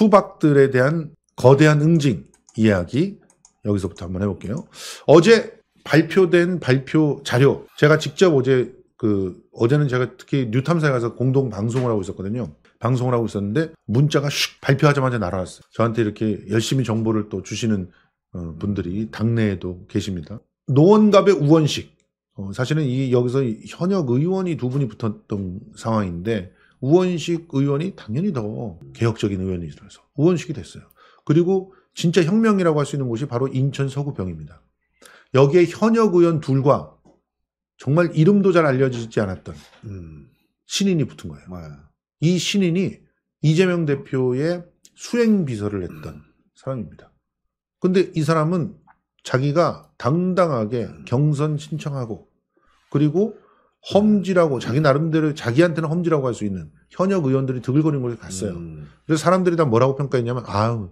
수박들에 대한 거대한 응징 이야기 여기서부터 한번 해볼게요. 어제 발표된 발표 자료 제가 직접 어제 그 어제는 제가 특히 뉴탐사에 가서 공동 방송을 하고 있었거든요. 방송을 하고 있었는데 문자가 슉 발표하자마자 날아왔어요. 저한테 이렇게 열심히 정보를 또 주시는 어, 분들이 당내에도 계십니다. 노원갑의 우원식 어, 사실은 이 여기서 현역 의원이 두 분이 붙었던 상황인데 우원식 의원이 당연히 더 개혁적인 의원이라서 우원식이 됐어요. 그리고 진짜 혁명이라고 할 수 있는 곳이 바로 인천 서구병입니다. 여기에 현역 의원 둘과 정말 이름도 잘 알려지지 않았던 음, 신인이 붙은 거예요. 네. 이 신인이 이재명 대표의 수행 비서를 했던 음. 사람입니다. 근데 이 사람은 자기가 당당하게 음. 경선 신청하고 그리고 험지라고 자기 나름대로 자기한테는 험지라고 할 수 있는 현역 의원들이 드글거리는 걸 갔어요. 음. 그래서 사람들이 다 뭐라고 평가했냐면 아우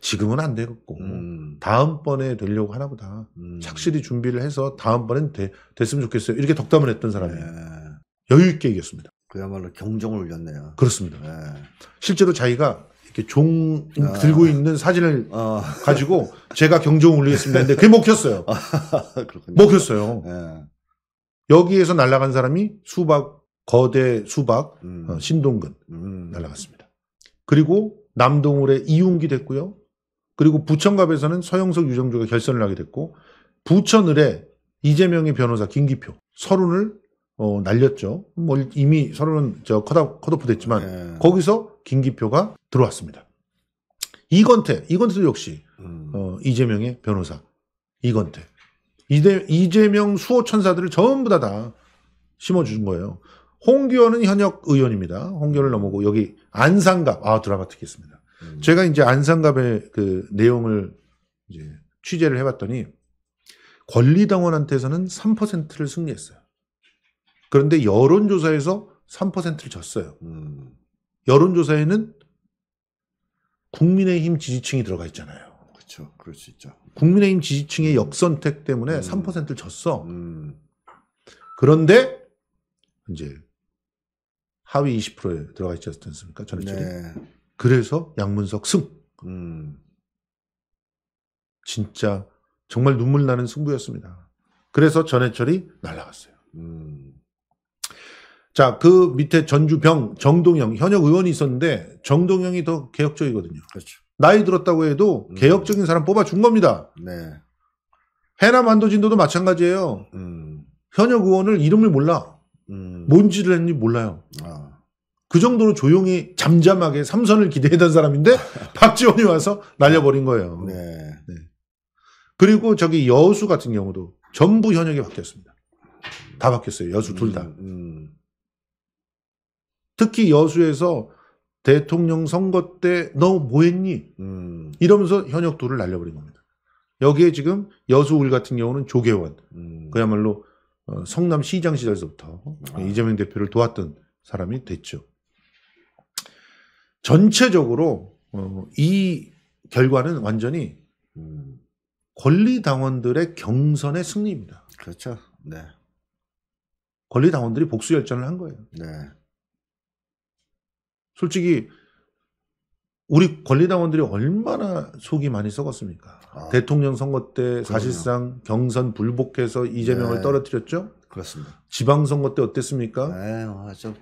지금은 안 되겠고 음. 다음번에 되려고 하나보다 음. 착실히 준비를 해서 다음번엔 되, 됐으면 좋겠어요. 이렇게 덕담을 했던 사람이에요. 네. 여유 있게 얘기했습니다 그야말로 경종을 울렸네요. 그렇습니다. 네. 실제로 자기가 이렇게 종 아. 들고 있는 사진을 아. 가지고 제가 경종을 울리겠습니다. 근데 그게 먹혔어요. 아, 먹혔어요. 네. 여기에서 날아간 사람이 수박 거대 수박 음. 어, 신동근 음. 날아갔습니다. 그리고 남동울의 이윤기 됐고요. 그리고 부천갑에서는 서영석 유정주가 결선을 하게 됐고 부천을에 이재명의 변호사 김기표 서른을 어, 날렸죠. 뭐 이미 서른은 저 컷업, 컷오프 됐지만 네. 거기서 김기표가 들어왔습니다. 이건태 이건태도 역시 음. 어, 이재명의 변호사 이건태 이재, 이재명 수호천사들을 전부 다다 심어준 거예요. 홍교은 현역 의원입니다. 홍교을 넘어고 여기 안상갑 아 드라마 특겠습니다. 음. 제가 이제 안상갑의 그 내용을 이제 취재를 해봤더니 권리당원한테서는 3%를 승리했어요. 그런데 여론조사에서 3%를 졌어요. 음. 여론조사에는 국민의힘 지지층이 들어가 있잖아요. 그렇죠. 그럴 수 있죠. 국민의힘 지지층의 역선택 때문에 음. 3%를 졌어. 음. 그런데 이제 하위 20%에 들어가 있지 않습니까? 전해철이. 네. 그래서 양문석 승. 음. 진짜 정말 눈물 나는 승부였습니다. 그래서 전해철이 날라갔어요. 음. 자, 그 밑에 전주병, 정동영, 현역 의원이 있었는데 정동영이 더 개혁적이거든요. 그렇죠. 나이 들었다고 해도 음. 개혁적인 사람 뽑아준 겁니다. 네. 해남 안도진도도 마찬가지예요. 음. 현역 의원을 이름을 몰라. 음. 뭔지를 했는지 몰라요. 아. 그 정도로 조용히 잠잠하게 삼선을 기대했던 사람인데 박지원이 와서 날려버린 거예요. 네. 네. 그리고 저기 여수 같은 경우도 전부 현역에 바뀌었습니다. 다 바뀌었어요. 여수 둘 다. 음, 음. 특히 여수에서 대통령 선거 때 너 뭐했니? 음. 이러면서 현역도를 날려버린 겁니다. 여기에 지금 여수울 같은 경우는 조계원 음. 그야말로 어, 성남시장 시절부터 아. 이재명 대표를 도왔던 사람이 됐죠. 전체적으로 어, 이 결과는 완전히 음. 권리 당원들의 경선의 승리입니다. 그렇죠. 네. 권리 당원들이 복수 열전을 한 거예요. 네. 솔직히 우리 권리당원들이 얼마나 속이 많이 썩었습니까? 아, 대통령 선거 때 그럼요. 사실상 경선 불복해서 이재명을 네. 떨어뜨렸죠? 그렇습니다. 지방선거 때 어땠습니까? 네, 와, 아, 좀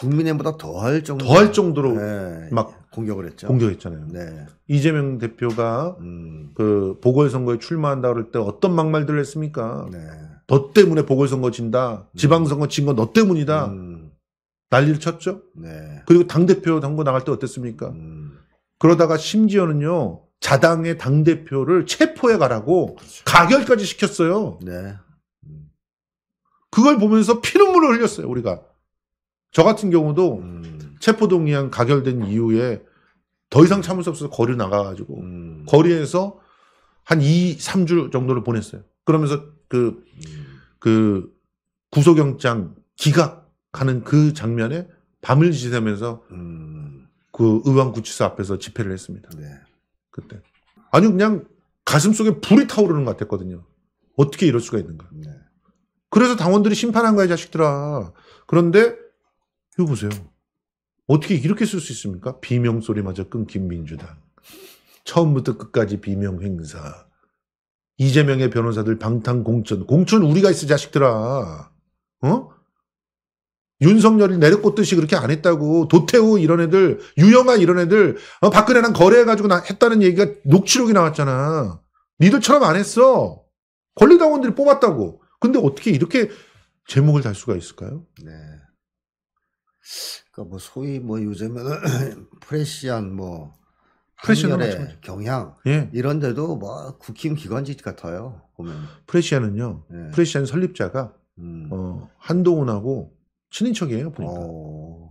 국민의보다 더할 정도 더할 정도로 네, 막 공격을 했죠. 공격했잖아요. 네. 이재명 대표가 음. 그 보궐선거에 출마한다 그럴 때 어떤 막말들을 했습니까? 네. 너 때문에 보궐선거 진다. 지방선거 진 건 너 때문이다. 음. 난리를 쳤죠. 네. 그리고 당대표 당거 나갈 때 어땠습니까? 음. 그러다가 심지어는요, 자당의 당대표를 체포해 가라고 그렇죠. 가결까지 시켰어요. 네. 그걸 보면서 피눈물을 흘렸어요, 우리가. 저 같은 경우도 음. 체포동의안 가결된 이후에 더 이상 참을 수 없어서 거리 나가가지고, 음. 거리에서 한 2, 3주 정도를 보냈어요. 그러면서 그, 음. 그 구속영장 기각 가는 그 장면에 밤을 지새면서 음. 그 의왕구치소 앞에서 집회를 했습니다. 네. 그때 아니 그냥 가슴 속에 불이 타오르는 것 같았거든요. 어떻게 이럴 수가 있는가. 네. 그래서 당원들이 심판한 거야, 자식들아. 그런데 이거 보세요. 어떻게 이렇게 쓸 수 있습니까? 비명 소리마저 끊긴 민주당. 처음부터 끝까지 비명 행사. 이재명의 변호사들 방탄 공천. 공천 우리가 있어, 자식들아. 어? 윤석열이 내려꽂듯이 그렇게 안 했다고 도태우 이런 애들 유영아 이런 애들 어, 박근혜랑 거래해가지고 나, 했다는 얘기가 녹취록이 나왔잖아. 니들처럼 안 했어. 권리당원들이 뽑았다고. 근데 어떻게 이렇게 제목을 달 수가 있을까요? 네. 그러니까 뭐 소위 뭐 요즘에는 프레시안뭐 프레시안의 경향 예. 이런데도 뭐 국힘 기관지 같아요 보면 프레시안은요. 예. 프레시안 설립자가 음. 어, 한동훈하고 친인척이에요 보니까. 어...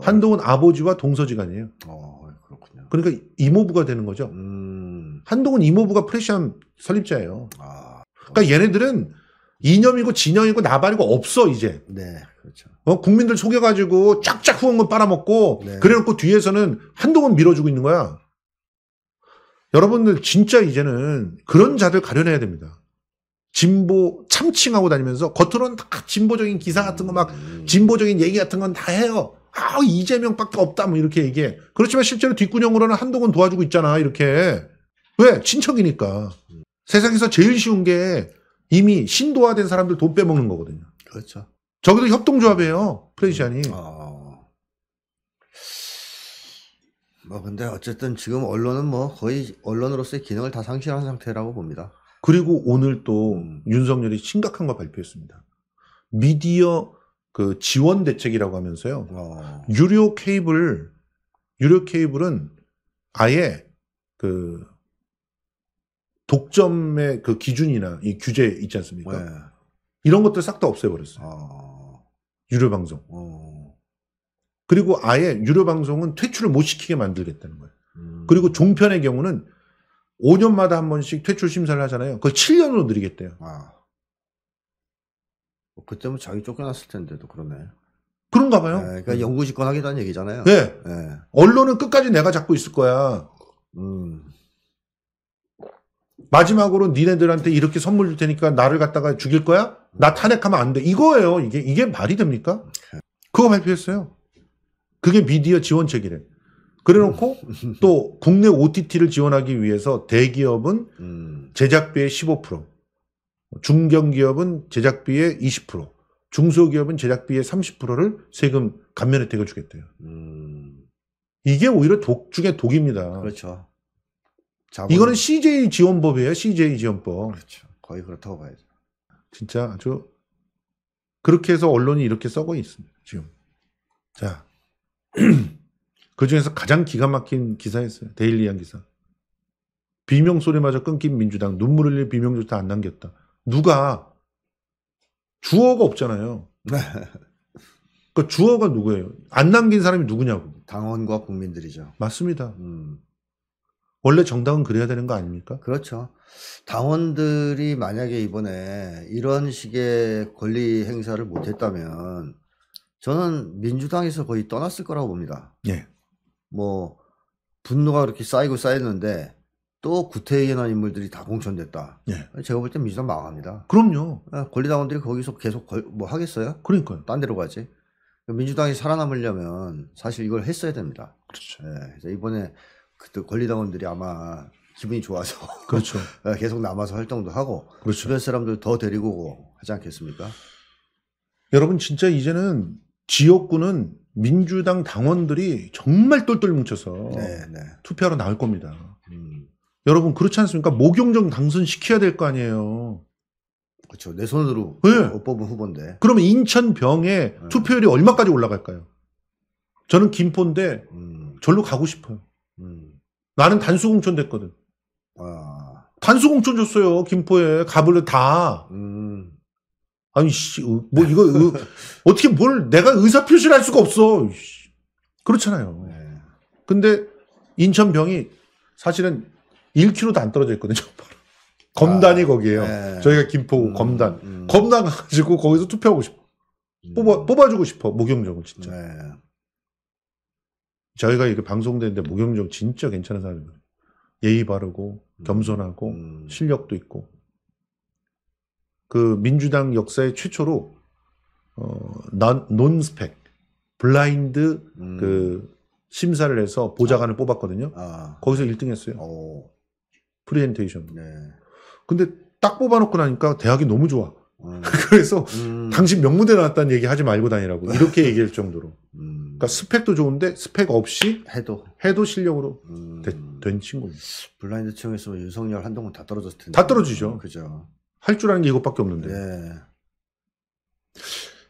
한동훈 아버지와 동서지간이에요. 어, 그렇군요. 그러니까 이모부가 되는 거죠. 음... 한동훈 이모부가 프레시안 설립자예요. 아... 그러니까 얘네들은 이념이고 진영이고 나발이고 없어 이제. 네, 그렇죠. 어, 국민들 속여가지고 쫙쫙 후원금 빨아먹고 네. 그래놓고 뒤에서는 한동훈 밀어주고 있는 거야. 여러분들 진짜 이제는 그런 자들 가려내야 됩니다. 진보 참칭하고 다니면서 겉으로는 다 진보적인 기사 같은 거막 음. 진보적인 얘기 같은 건 다 해요. 아 이재명밖에 없다 뭐 이렇게 얘기해. 그렇지만 실제로 뒷구녕으로는 한동훈 도와주고 있잖아 이렇게. 왜 친척이니까. 세상에서 제일 쉬운 게 이미 신도화된 사람들 돈 빼먹는 거거든요. 그렇죠. 저기도 협동조합이에요 프레시안이. 음. 아... 뭐 근데 어쨌든 지금 언론은 뭐 거의 언론으로서의 기능을 다 상실한 상태라고 봅니다. 그리고 오늘 또 윤석열이 심각한 걸 발표했습니다. 미디어 그 지원 대책이라고 하면서요. 어. 유료 케이블, 유료 케이블은 아예 그 독점의 그 기준이나 이 규제 있지 않습니까? 네. 이런 것들 싹 다 없애버렸어요. 어. 유료 방송. 어. 그리고 아예 유료 방송은 퇴출을 못 시키게 만들겠다는 거예요. 음. 그리고 종편의 경우는 5년마다 한 번씩 퇴출 심사를 하잖아요. 그걸 7년으로 늘리겠대요. 아. 뭐 그때면 뭐 자기 쫓겨났을 텐데도 그러네. 그런가 봐요. 네, 그러니까 영구 직권하겠다는 얘기잖아요. 네. 네. 언론은 끝까지 내가 잡고 있을 거야. 음. 마지막으로 니네들한테 이렇게 선물 줄 테니까 나를 갖다가 죽일 거야? 나 탄핵하면 안 돼. 이거예요. 이게 이게 말이 됩니까? 음. 그거 발표했어요. 그게 미디어 지원책이래. 그래놓고 음. 또 국내 OTT를 지원하기 위해서 대기업은 음. 제작비의 15%, 중견기업은 제작비의 20%, 중소기업은 제작비의 30%를 세금 감면 혜택을 주겠대요. 음. 이게 오히려 독 중의 독입니다. 그렇죠. 자본... 이거는 CJ 지원법이에요. CJ 지원법. 그렇죠. 거의 그렇다고 봐야죠. 진짜 아주 그렇게 해서 언론이 이렇게 썩어 있습니다. 지금. 자. 그 중에서 가장 기가 막힌 기사였어요. 데일리한 기사. 비명 소리마저 끊긴 민주당. 눈물 흘릴 비명조차 안 남겼다. 누가 주어가 없잖아요. 네. 그 주어가 누구예요? 안 남긴 사람이 누구냐고. 당원과 국민들이죠. 맞습니다. 음. 원래 정당은 그래야 되는 거 아닙니까? 그렇죠. 당원들이 만약에 이번에 이런 식의 권리 행사를 못했다면 저는 민주당에서 거의 떠났을 거라고 봅니다. 예. 뭐 분노가 그렇게 쌓이고 쌓였는데 또 구태의연한 인물들이 다 공천됐다. 예. 제가 볼때 민주당 망합니다. 그럼요. 아, 권리당원들이 거기서 계속 뭐 하겠어요? 그러니까요. 딴 데로 가지. 민주당이 살아남으려면 사실 이걸 했어야 됩니다. 그렇죠. 예. 그래서 이번에 그때 권리당원들이 아마 기분이 좋아서 그렇죠. 예, 계속 남아서 활동도 하고 그렇죠. 주변 사람들 더 데리고 오고 하지 않겠습니까? 여러분 진짜 이제는 지역구는 민주당 당원들이 정말 똘똘 뭉쳐서 네네. 네. 투표하러 나올 겁니다. 음. 여러분 그렇지 않습니까? 모경정 당선 시켜야 될 거 아니에요. 그렇죠. 내 손으로 네. 뽑은 후보인데. 그러면 인천 병에 네. 투표율이 얼마까지 올라갈까요? 저는 김포인데 음. 절로 가고 싶어요. 음. 나는 단수공천 됐거든. 아. 단수공천 줬어요. 김포에 가불을 다. 음. 아니 씨뭐 어, 이거 으, 어, 어떻게 뭘 내가 의사 표시를 할 수가 없어 그렇잖아요. 네. 근데 인천병이 사실은 1km도 안 떨어져 있거든요. 검단이 아, 거기에요. 네. 저희가 김포구 음, 검단. 음. 검단 가지고 거기서 투표하고 싶어. 음. 뽑아, 뽑아주고 싶어. 목영정을 진짜. 네. 저희가 이렇게 방송되는데 목영정 진짜 괜찮은 사람이에요. 예의 바르고, 겸손하고, 음. 실력도 있고. 그 민주당 역사의 최초로 어, 난, 논스펙 블라인드 음. 그 심사를 해서 보좌관을 아. 뽑았거든요. 아. 거기서 1등했어요. 오. 프리젠테이션. 네. 근데 딱 뽑아놓고 나니까 대학이 너무 좋아. 음. 그래서 음. 당신 명문대 나왔다는 얘기 하지 말고 다니라고 이렇게 음. 얘기할 정도로. 음. 그러니까 스펙도 좋은데 스펙 없이 해도 해도 실력으로 되, 음. 된친구입니 블라인드 채용했으면 윤석열 한동훈 다 떨어졌을 텐데. 다 떨어지죠. 그죠. 할줄 아는 게 이것밖에 없는데. 네.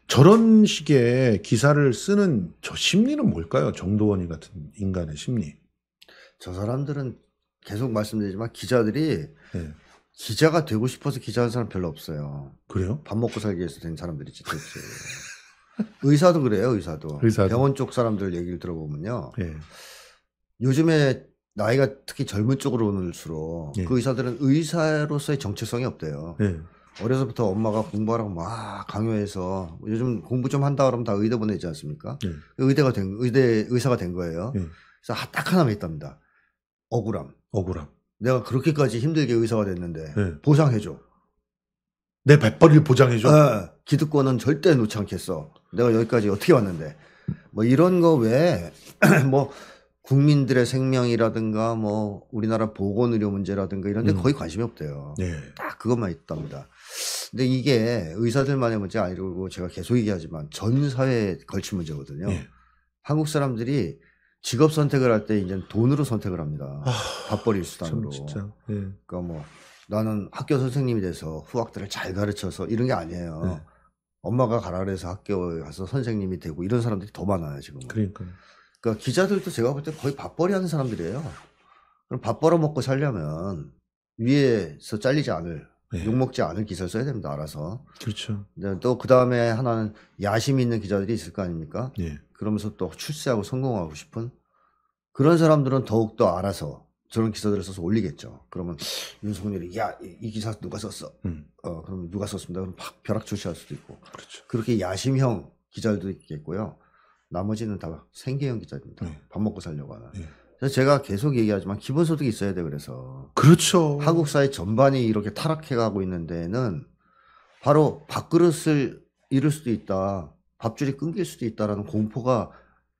저런 식의 기사를 쓰는 저 심리는 뭘까요? 정도원이 같은 인간의 심리. 저 사람들은 계속 말씀드리지만 기자들이 네. 기자가 되고 싶어서 기자한 사람 별로 없어요. 그래요? 밥 먹고 살기 위해서 된 사람들이 진짜 있지. 의사도 그래요, 의사도. 의사도. 병원 쪽 사람들 얘기를 들어보면요. 네. 요즘에 나이가 특히 젊은 쪽으로 오는수록 예. 그 의사들은 의사로서의 정체성이 없대요. 예. 어려서부터 엄마가 공부하라고 막 강요해서 요즘 공부 좀 한다 그러면 다 의대 보내지 않습니까? 예. 의대가 된 의대 의사가 된 거예요. 예. 그래서 아, 딱 하나만 있답니다. 억울함. 억울함. 내가 그렇게까지 힘들게 의사가 됐는데 예. 보상해줘. 내 밥벌이를 보장해줘. 아, 기득권은 절대 놓지 않겠어. 내가 여기까지 어떻게 왔는데 뭐 이런 거 외에 뭐 국민들의 생명이라든가 뭐 우리나라 보건 의료 문제라든가 이런 데 음. 거의 관심이 없대요. 네. 딱 그것만 있답니다. 근데 이게 의사들만의 문제 아니고 제가 계속 얘기하지만 전 사회에 걸친 문제거든요. 네. 한국 사람들이 직업 선택을 할 때 이제 돈으로 선택을 합니다. 아, 밥벌이 수단으로. 네. 그러니까 뭐 나는 학교 선생님이 돼서 후학들을 잘 가르쳐서 이런 게 아니에요. 네. 엄마가 가라 그래서 학교에 가서 선생님이 되고 이런 사람들이 더 많아요, 지금. 그러니까 그러니까 기자들도 제가 볼 때 거의 밥벌이 하는 사람들이에요. 그럼 밥 벌어 먹고 살려면 위에서 잘리지 않을 네. 욕먹지 않을 기사를 써야 됩니다. 알아서. 그렇죠. 또그 다음에 하나는 야심 있는 기자들이 있을 거 아닙니까? 네. 그러면서 또 출세하고 성공하고 싶은 그런 사람들은 더욱 더 알아서 저런 기사들을 써서 올리겠죠. 그러면 윤석열이 야이 기사 누가 썼어? 음. 어 그럼 누가 썼습니다. 그럼 팍 벼락 출시할 수도 있고. 그렇죠. 그렇게 야심형 기자들도 있겠고요. 나머지는 다 생계형 기자입니다. 네. 밥 먹고 살려고 하는. 네. 그래서 제가 계속 얘기하지만 기본소득이 있어야 돼 그래서. 그렇죠. 한국 사회 전반이 이렇게 타락해가고 있는 데는 에 바로 밥그릇을 잃을 수도 있다, 밥줄이 끊길 수도 있다라는 공포가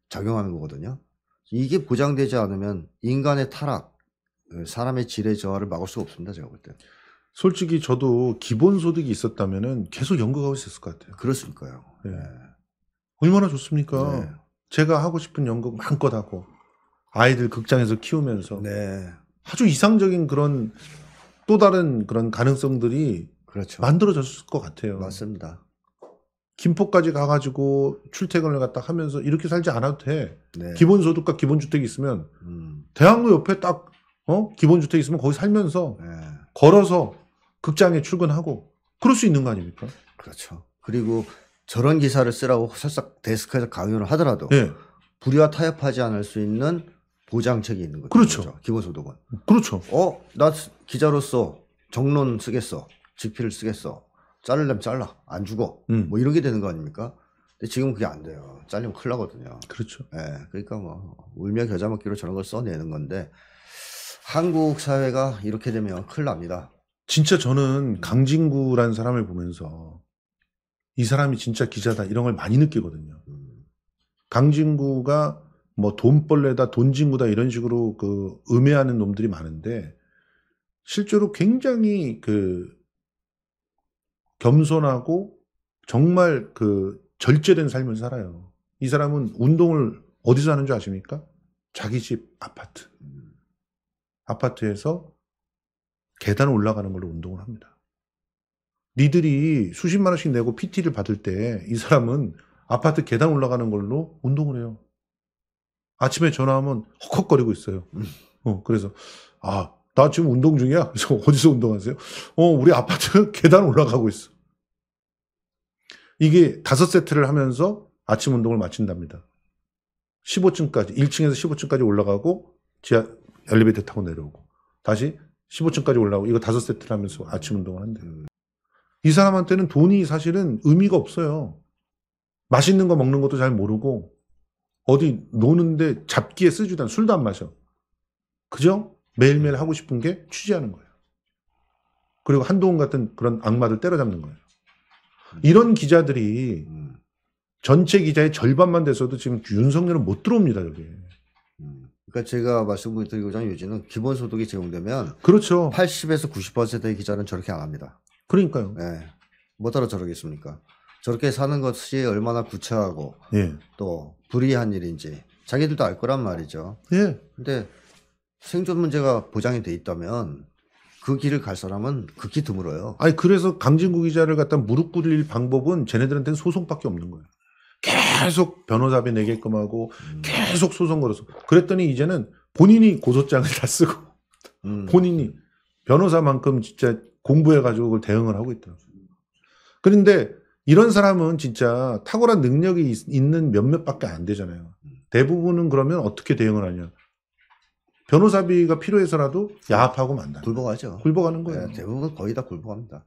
작용하는 거거든요. 이게 보장되지 않으면 인간의 타락, 사람의 질의 저하를 막을 수가 없습니다. 제가 볼 때. 솔직히 저도 기본소득이 있었다면 계속 연극하고 있었을 것 같아요. 그렇습니까요. 네. 네. 얼마나 좋습니까? 네. 제가 하고 싶은 연극 마음껏 하고 아이들 극장에서 키우면서 네. 아주 이상적인 그런 또 다른 그런 가능성들이 그렇죠. 만들어졌을 것 같아요. 맞습니다. 김포까지 가가지고 출퇴근을 갔다 하면서 이렇게 살지 않아도 돼. 네. 기본소득과 기본주택이 있으면 음. 대학로 옆에 딱 어? 기본주택 이 있으면 거기 살면서 네. 걸어서 극장에 출근하고 그럴 수 있는 거 아닙니까? 그렇죠. 그리고 저런 기사를 쓰라고 살짝 데스크에서 강요를 하더라도 네. 불의와 타협하지 않을 수 있는 보장책이 있는 거죠. 그렇죠. 그렇죠. 기본소득은. 그렇죠. 어, 나 기자로서 정론 쓰겠어. 직필을 쓰겠어. 자르려면 잘라. 안 죽어. 음. 뭐 이런 게 되는 거 아닙니까? 근데 지금 은 그게 안 돼요. 잘리면 큰일 나거든요. 그렇죠. 예. 네, 그러니까 뭐, 울며 겨자 먹기로 저런 걸 써내는 건데, 한국 사회가 이렇게 되면 큰일 납니다. 진짜 저는 강진구라는 사람을 보면서 이 사람이 진짜 기자다 이런 걸 많이 느끼거든요. 강진구가 뭐 돈벌레다 돈진구다 이런 식으로 그 음해하는 놈들이 많은데 실제로 굉장히 그 겸손하고 정말 그 절제된 삶을 살아요. 이 사람은 운동을 어디서 하는 줄 아십니까? 자기 집 아파트. 음. 아파트에서 계단 올라가는 걸로 운동을 합니다. 니들이 수십만 원씩 내고 PT를 받을 때 이 사람은 아파트 계단 올라가는 걸로 운동을 해요. 아침에 전화하면 헉헉거리고 있어요. 어, 그래서 아, 나 지금 운동 중이야. 그래서 어디서 운동하세요? 어, 우리 아파트 계단 올라가고 있어. 이게 다섯 세트를 하면서 아침 운동을 마친답니다. 15층까지, 1층에서 15층까지 올라가고 지하 엘리베이터 타고 내려오고 다시 15층까지 올라오고 이거 다섯 세트를 하면서 아침 운동을 한대요. 이 사람한테는 돈이 사실은 의미가 없어요. 맛있는 거 먹는 것도 잘 모르고 어디 노는데 잡기에 쓰지도 않 술도 안 마셔. 그죠? 매일매일 하고 싶은 게 취재하는 거예요. 그리고 한동훈 같은 그런 악마들 때려잡는 거예요. 이런 기자들이 전체 기자의 절반만 돼서도 지금 윤석열은 못 들어옵니다, 여기. 그러니까 제가 말씀드리고자 하는 요지는 기본소득이 제공되면 그렇죠. 80에서 90%의 기자는 저렇게 안 합니다. 그러니까요. 예. 네. 뭐따라 저러겠습니까? 저렇게 사는 것이 얼마나 구차하고 예. 또 불이한 일인지 자기들도 알 거란 말이죠. 예. 근데 생존 문제가 보장이 돼 있다면 그 길을 갈 사람은 극히 드물어요. 아니 그래서 강진구 기자를 갖다 무릎 꿇릴 방법은 쟤네들한테는 소송밖에 없는 거예요. 계속 변호사비 내게끔 하고 음. 계속 소송 걸어서 그랬더니 이제는 본인이 고소장을 다 쓰고 음. 본인이 변호사만큼 진짜 공부해가지고 그걸 대응을 하고 있더라고요. 그런데 이런 사람은 진짜 탁월한 능력이 있, 있는 몇몇밖에 안 되잖아요. 음. 대부분은 그러면 어떻게 대응을 하냐. 변호사비가 필요해서라도 야합하고 만다. 굴복하죠. 굴복하는 거예요. 네, 대부분 거의 다 굴복합니다.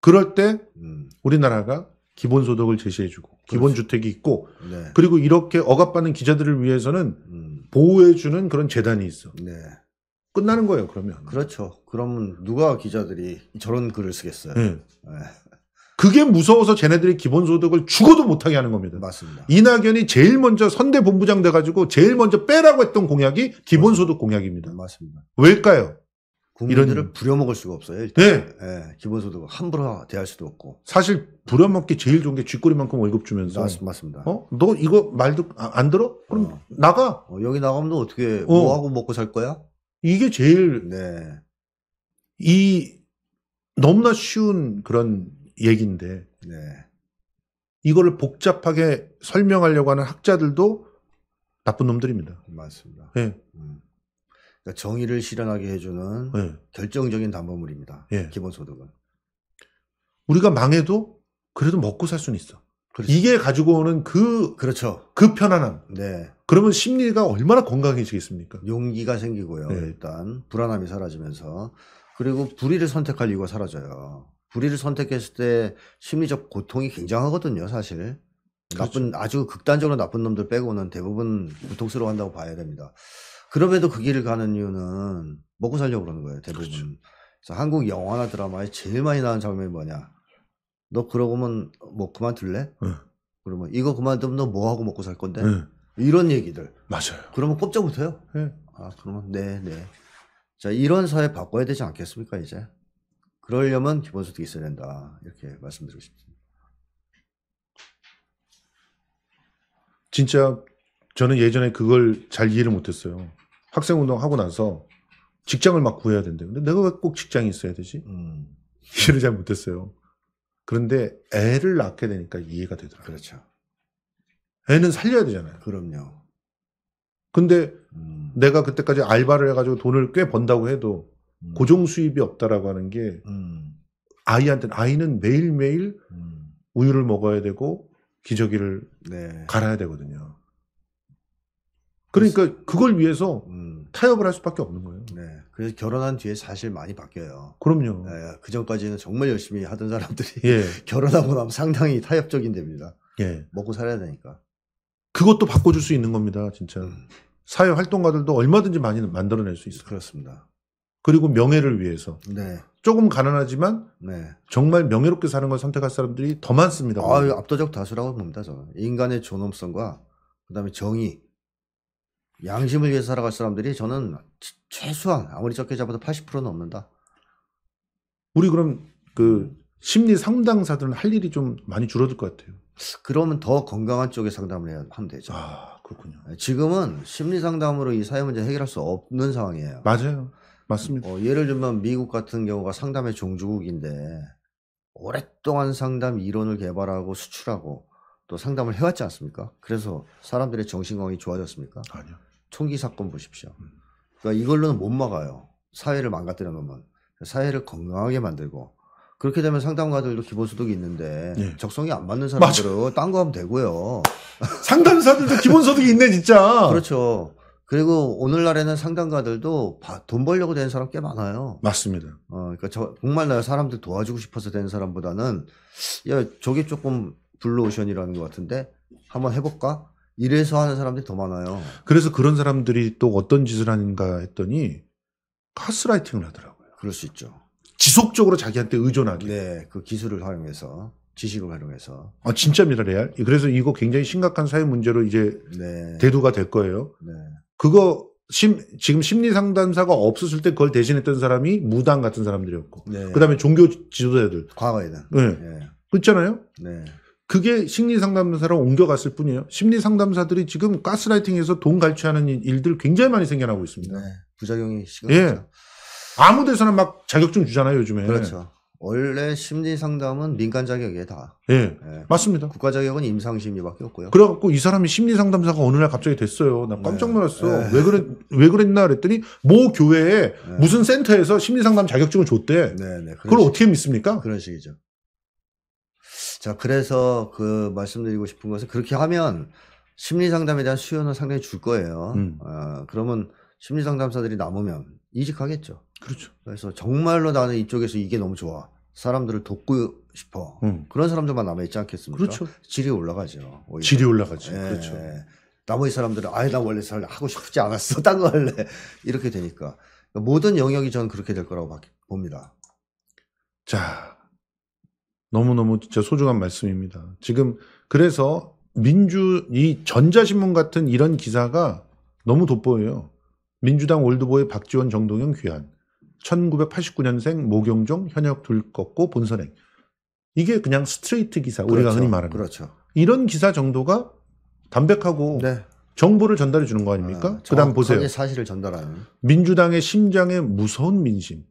그럴 때 음. 우리나라가 기본소득을 제시해주고 그렇죠. 기본주택이 있고 네. 그리고 이렇게 억압받는 기자들을 위해서는 음. 보호해주는 그런 재단이 있어. 네. 끝나는 거예요, 그러면. 그렇죠. 그러면 누가 기자들이 저런 글을 쓰겠어요. 네. 네. 그게 무서워서 쟤네들이 기본소득을 죽어도 못하게 하는 겁니다. 맞습니다. 이낙연이 제일 먼저 선대 본부장 돼가지고 제일 먼저 빼라고 했던 공약이 기본소득 공약입니다. 맞습니다. 왜일까요? 국민들을 이런... 부려먹을 수가 없어요. 일단. 네. 네. 기본소득을 함부로 대할 수도 없고. 사실 부려먹기 제일 좋은 게 쥐꼬리만큼 월급 주면서. 맞, 맞습니다. 어? 너 이거 말도 아, 안 들어? 그럼 어. 나가. 어, 여기 나가면 너 어떻게 어. 뭐하고 먹고 살 거야? 이게 제일 네. 이 너무나 쉬운 그런 얘기인데 네. 이거를 복잡하게 설명하려고 하는 학자들도 나쁜 놈들입니다. 맞습니다. 네. 그러니까 정의를 실현하게 해주는 네. 결정적인 담보물입니다. 예. 기본소득은 우리가 망해도 그래도 먹고 살 수는 있어. 그렇죠. 이게 가지고 오는 그 그렇죠. 그 편안함. 네. 그러면 심리가 얼마나 건강해지겠습니까? 용기가 생기고요. 네. 일단 불안함이 사라지면서 그리고 불의를 선택할 이유가 사라져요. 불의를 선택했을 때 심리적 고통이 굉장하거든요, 사실. 그렇죠. 나쁜 그렇죠. 아주 극단적으로 나쁜 놈들 빼고는 대부분 고통스러워한다고 봐야 됩니다. 그럼에도 그 길을 가는 이유는 먹고 살려고 그러는 거예요, 대부분. 그렇죠. 그래서 한국 영화나 드라마에 제일 많이 나오는 장면이 뭐냐? 너 그러고면 뭐 그만둘래? 네. 그러면 이거 그만두면 너 뭐 하고 먹고 살 건데? 네. 이런 얘기들. 맞아요. 그러면 꼽자부터요 네. 예. 아 그러면 네 네. 자 이런 사회 바꿔야 되지 않겠습니까 이제? 그러려면 기본소득이 있어야 된다 이렇게 말씀드리고 싶습니다. 진짜 저는 예전에 그걸 잘 이해를 못했어요. 학생 운동 하고 나서 직장을 막 구해야 된대. 근데 내가 왜 꼭 직장이 있어야 되지? 음. 이해를 잘 못했어요. 그런데 애를 낳게 되니까 이해가 되더라고요. 그렇죠. 애는 살려야 되잖아요. 그럼요. 근데 음. 내가 그때까지 알바를 해가지고 돈을 꽤 번다고 해도 음. 고정 수입이 없다라고 하는 게 음. 아이한테는 아이는 매일매일 음. 우유를 먹어야 되고 기저귀를 네. 갈아야 되거든요. 그러니까 그걸 위해서 음. 타협을 할 수밖에 없는 거예요. 네. 그래서 결혼한 뒤에 사실 많이 바뀌어요. 그럼요. 예, 그 전까지는 정말 열심히 하던 사람들이 예. 결혼하고 나면 상당히 타협적인 됩니다. 예. 먹고 살아야 되니까. 그것도 바꿔줄 수 있는 겁니다, 진짜. 음. 사회 활동가들도 얼마든지 많이 만들어낼 수 있어요. 그렇습니다. 그리고 명예를 위해서. 네. 조금 가난하지만 네. 정말 명예롭게 사는 걸 선택할 사람들이 더 많습니다. 아, 압도적 다수라고 봅니다, 저는. 인간의 존엄성과 그다음에 정의 양심을 위해서 살아갈 사람들이 저는 최소한 아무리 적게 잡아도 80%는 넘는다. 우리 그럼 그 심리 상담사들은 할 일이 좀 많이 줄어들 것 같아요. 그러면 더 건강한 쪽에 상담을 해야 하면 되죠. 아, 그렇군요. 네, 지금은 심리 상담으로 이 사회 문제 해결할 수 없는 상황이에요. 맞아요. 맞습니다. 어, 예를 들면 미국 같은 경우가 상담의 종주국인데 오랫동안 상담 이론을 개발하고 수출하고 또 상담을 해왔지 않습니까? 그래서 사람들의 정신건강이 좋아졌습니까? 아니요. 총기 사건 보십시오. 그러니까 이걸로는 못 막아요. 사회를 망가뜨려 놓으면 사회를 건강하게 만들고 그렇게 되면 상담가들도 기본소득이 있는데 예. 적성이 안 맞는 사람들은 딴거 하면 되고요. 상담사들도 기본소득이 있네 진짜. 그렇죠. 그리고 오늘날에는 상담가들도 돈 벌려고 되는 사람 꽤 많아요. 맞습니다. 어, 그러니까 저, 정말 나 사람들 도와주고 싶어서 되는 사람보다는 야 저게 조금 블루오션이라는 것 같은데 한번 해볼까? 이래서 하는 사람들이 더 많아요. 그래서 그런 사람들이 또 어떤 짓을 하는가 했더니 가스라이팅을 하더라고요. 그럴 수 있죠. 지속적으로 자기한테 의존하게. 네, 그 기술을 활용해서 지식을 활용해서. 아 진짜입니다, 레알. 그래서 이거 굉장히 심각한 사회 문제로 이제 네. 대두가 될 거예요. 네. 그거 심, 지금 심리 상담사가 없었을 때 그걸 대신했던 사람이 무당 같은 사람들이었고, 네. 그다음에 종교 지도자들. 과거에는. 네. 네. 그렇잖아요. 네. 그게 심리상담사로 옮겨갔을 뿐이에요. 심리상담사들이 지금 가스라이팅에서 돈 갈취하는 일들 굉장히 많이 생겨나고 있습니다. 네, 부작용이 심각하죠. 예. 아무 데서나 막 자격증 주잖아요, 요즘에. 그렇죠. 원래 심리상담은 민간 자격이에요, 다. 예. 예. 맞습니다. 국가 자격은 임상심리밖에 없고요. 그래갖고 이 사람이 심리상담사가 어느 날 갑자기 됐어요. 나 깜짝 네. 놀랐어. 예. 왜, 그랬, 왜 그랬나 그랬더니 모 교회에 무슨 센터에서 심리상담 자격증을 줬대. 네, 네. 그걸 어떻게 믿습니까? 그런 식이죠. 자, 그래서 그 말씀드리고 싶은 것은 그렇게 하면 심리 상담에 대한 수요는 상당히 줄 거예요. 음. 아, 그러면 심리 상담사들이 남으면 이직하겠죠. 그렇죠. 그래서 정말로 나는 이쪽에서 이게 너무 좋아. 사람들을 돕고 싶어. 음. 그런 사람들만 남아있지 않겠습니까? 그렇죠. 질이 올라가죠. 오히려. 질이 올라가죠. 예. 그렇죠. 나머지 사람들은 아예 나 원래 잘 하고 싶지 않았어. 딴 거 할래. 이렇게 되니까. 모든 영역이 저는 그렇게 될 거라고 봅니다. 자, 너무너무 진짜 소중한 말씀입니다. 지금 그래서 민주 이 전자신문 같은 이런 기사가 너무 돋보여요. 민주당 올드보의 박지원 정동영 귀환 1989년생 모경종 현역 둘 꺾고 본선행 이게 그냥 스트레이트 기사 우리가 그렇죠. 흔히 말하는 그렇죠. 이런 기사 정도가 담백하고 네. 정보를 전달해 주는 거 아닙니까? 아, 그다음 보세요. 사실을 전달하는 민주당의 심장에 무서운 민심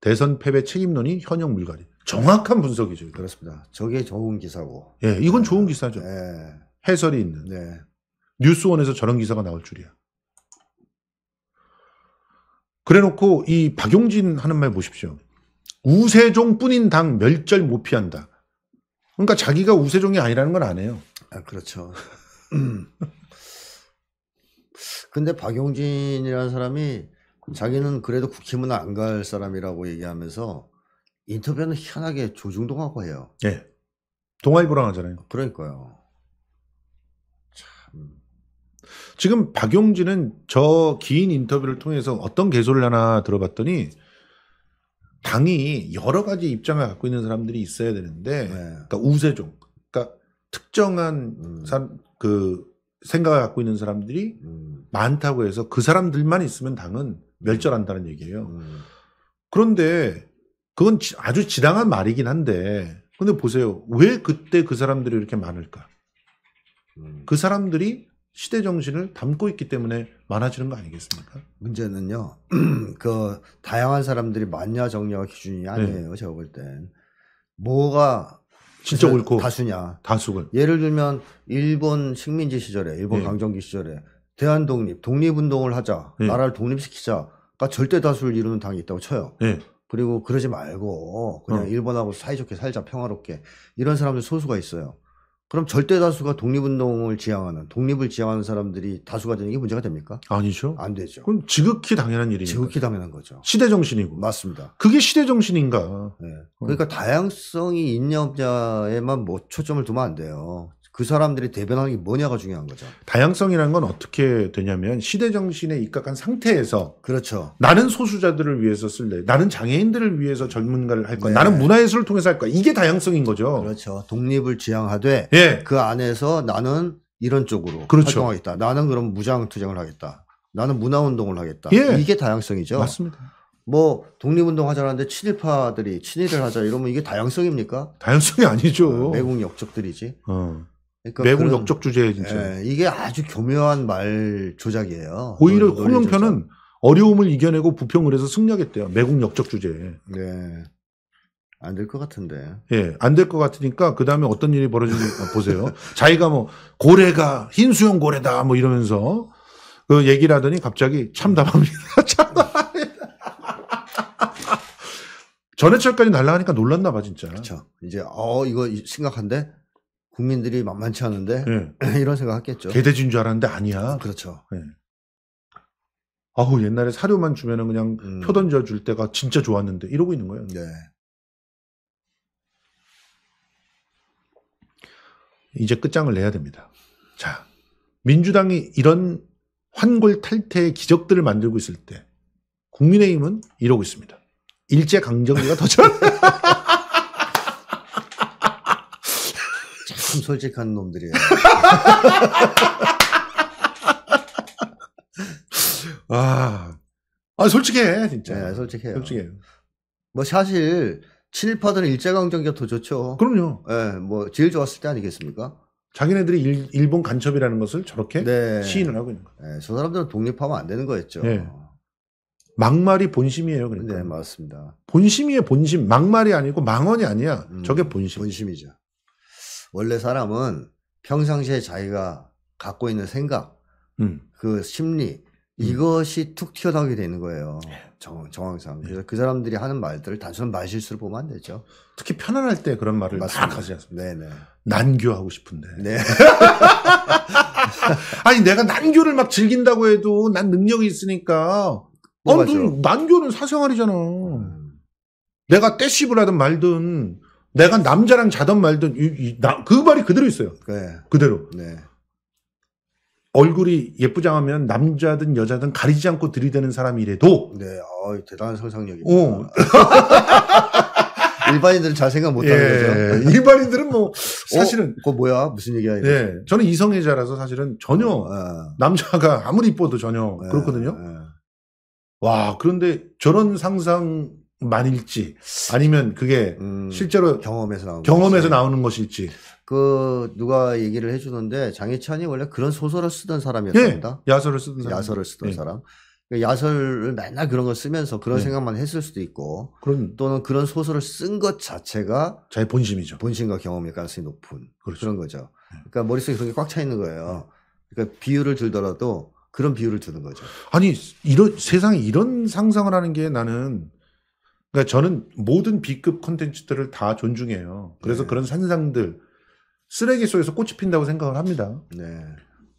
대선 패배 책임론이 현역 물갈이 정확한 분석이죠. 그렇습니다. 저게 좋은 기사고. 예, 이건 좋은 기사죠. 예. 해설이 있는. 네. 뉴스원에서 저런 기사가 나올 줄이야. 그래놓고 이 박용진 하는 말 보십시오. 우세종 뿐인 당 멸절 못 피한다. 그러니까 자기가 우세종이 아니라는 건 아니에요. 아, 그렇죠. 근데 박용진이라는 사람이 자기는 그래도 국힘은 안 갈 사람이라고 얘기하면서 인터뷰는 희한하게 조중동하고 해요. 예. 동아일보랑 하잖아요. 그러니까요. 참. 지금 박용진은 저 긴 인터뷰를 통해서 어떤 개소를 하나 들어봤더니 당이 여러 가지 입장을 갖고 있는 사람들이 있어야 되는데 네. 그러니까 우세종 그러니까 특정한 음. 사람 그 생각을 갖고 있는 사람들이 음. 많다고 해서 그 사람들만 있으면 당은 음. 멸절한다는 얘기예요. 음. 그런데 그건 아주 지당한 말이긴 한데 근데 보세요. 왜 그때 그 사람들이 이렇게 많을까? 음. 그 사람들이 시대 정신을 담고 있기 때문에 많아지는 거 아니겠습니까? 문제는요. 그 다양한 사람들이 맞냐 정냐가 기준이 네. 아니에요. 네. 제가 볼 땐. 뭐가 진짜 그 옳고 다수냐? 다수를. 예를 들면 일본 식민지 시절에 일본 네. 강점기 시절에 대한 독립, 독립 운동을 하자. 네. 나라를 독립시키자가 절대 다수를 이루는 당이 있다고 쳐요. 네. 그리고 그러지 말고 그냥 어. 일본하고 사이좋게 살자 평화롭게 이런 사람들 소수가 있어요. 그럼 절대 다수가 독립운동을 지향하는 독립을 지향하는 사람들이 다수가 되는 게 문제가 됩니까? 아니죠. 안 되죠. 그럼 지극히 당연한 일이니까. 지극히 당연한 거죠. 시대 정신이고. 맞습니다. 그게 시대 정신인가. 네. 그러니까 어. 다양성이 있냐 없냐에만 뭐 초점을 두면 안 돼요. 그 사람들이 대변하는 게 뭐냐가 중요한 거죠. 다양성이라는 건 어떻게 되냐면 시대 정신에 입각한 상태에서 그렇죠. 나는 소수자들을 위해서 쓸래. 나는 장애인들을 위해서 젊은가를할 거야. 네. 나는 문화예술을 통해서 할 거야. 이게 다양성인 거죠. 그렇죠. 독립을 지향하되 예. 그 안에서 나는 이런 쪽으로 그렇죠. 활동하겠다. 나는 그럼 무장 투쟁을 하겠다. 나는 문화 운동을 하겠다. 예. 이게 다양성이죠. 맞습니다. 뭐 독립운동 하자는데 친일파들이 친일을 하자 이러면 이게 다양성입니까? 다양성이 아니죠. 어, 매국 역적들이지. 어. 그러니까 매국 역적 주제에 진짜. 예, 이게 아주 교묘한 말 조작이에요. 오히려 홍영표는 어려움을 이겨내고 부평을 해서 승리하겠대요. 매국 역적 주제에. 네. 안 될 것 같은데. 예, 안 될 것 같으니까 그 다음에 어떤 일이 벌어지는지 아, 보세요. 자기가 뭐 고래가 흰수염 고래다 뭐 이러면서 그 얘기를 하더니 갑자기 참담합니다. 참담합니다. 전해철까지 날라가니까 놀랐나 봐 진짜. 그렇죠. 이제 어 이거 심각한데 국민들이 만만치 않은데 네. 이런 생각했겠죠. 개대진줄 알았는데 아니야. 그렇죠. 네. 아우 옛날에 사료만 주면은 그냥 음. 표 던져 줄 때가 진짜 좋았는데 이러고 있는 거예요. 네. 이제 끝장을 내야 됩니다. 자, 민주당이 이런 환골 탈태의 기적들을 만들고 있을 때 국민의힘은 이러고 있습니다. 일제 강점기가 더 잘. 참 솔직한 놈들이에요. 아, 아 솔직해 진짜. 네, 솔직해요. 솔직해요. 뭐 사실 친일파들은 일제강점기가 더 좋죠. 그럼요. 예, 네, 뭐 제일 좋았을 때 아니겠습니까? 자기네들이 일, 본 간첩이라는 것을 저렇게 네. 시인을 하고 있는 거예요. 네, 저 사람들은 독립하면 안 되는 거였죠. 네. 막말이 본심이에요, 그러니까. 네, 맞습니다. 본심이에요, 본심. 막말이 아니고 망언이 아니야. 음, 저게 본심. 본심이죠. 원래 사람은 평상시에 자기가 갖고 있는 생각, 음. 그 심리 음. 이것이 툭 튀어나오게 되는 거예요. 예. 정, 정황상. 예. 그래서 그 사람들이 하는 말들을 단순한 말실수로 보면 안 되죠. 특히 편안할 때 그런 말을 맞습막 하지 않습니까? 네네. 난교하고 싶은데. 네. 아니, 내가 난교를 막 즐긴다고 해도 난 능력이 있으니까. 어, 아, 난교는 사생활이잖아. 음. 내가 떼씹을 하든 말든 내가 남자랑 자던 말든 이, 이, 나, 그 말이 그대로 있어요. 네. 그대로. 네. 얼굴이 예쁘장하면 남자든 여자든 가리지 않고 들이대는 사람이래도 네, 어, 대단한 상상력이다. 어. 일반인들은 잘 생각 못 하는 예, 거죠. 일반인들은 뭐 어? 사실은 어, 그거 뭐야? 무슨 얘기야? 이거. 네. 저는 이성애자라서 사실은 전혀 예. 남자가 아무리 이뻐도 전혀 예, 그렇거든요. 네. 와, 그런데 저런 상상 만일지 아니면 그게 음, 실제로 경험에서 나온 경험에서 것이지. 나오는 것일지 그 누가 얘기를 해주는데 장희찬이 원래 그런 소설을 쓰던 사람이었습니다. 예, 야설을 쓰던 사람. 야설을 쓰던 예. 사람. 그 야설을 맨날 그런 걸 쓰면서 그런 네. 생각만 했을 수도 있고 그럼, 또는 그런 소설을 쓴 것 자체가 자기 본심이죠. 본심과 경험의 가능성이 높은 그렇죠. 그런 거죠. 예. 그러니까 머릿속에 그런 게꽉차 있는 거예요. 예. 그러니까 비유를 들더라도 그런 비유를 드는 거죠. 아니 이런 세상에 이런 상상을 하는 게 나는 그러니까 저는 모든 B급 컨텐츠들을 다 존중해요. 그래서 네. 그런 산상들 쓰레기 속에서 꽃이 핀다고 생각을 합니다. 네.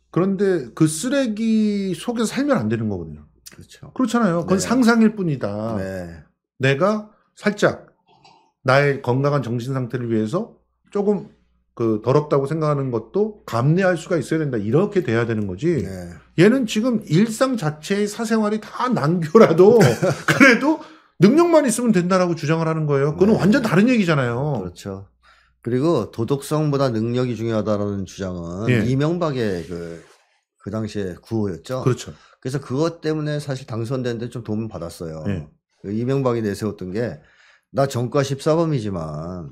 그런데 그 쓰레기 속에서 살면 안 되는 거거든요. 그렇죠. 그렇잖아요. 그건 네. 상상일 뿐이다. 네. 내가 살짝 나의 건강한 정신 상태를 위해서 조금 그 더럽다고 생각하는 것도 감내할 수가 있어야 된다. 이렇게 돼야 되는 거지. 네. 얘는 지금 일상 자체의 사생활이 다 남겨라도 그래도 능력만 있으면 된다라고 주장을 하는 거예요. 그건 네. 완전 다른 얘기잖아요. 그렇죠. 그리고 도덕성보다 능력이 중요하다라는 주장은 예. 이명박의 그, 그 당시에 구호였죠. 그렇죠. 그래서 그것 때문에 사실 당선되는데 좀 도움을 받았어요. 예. 그 이명박이 내세웠던 게 나 정과 14범이지만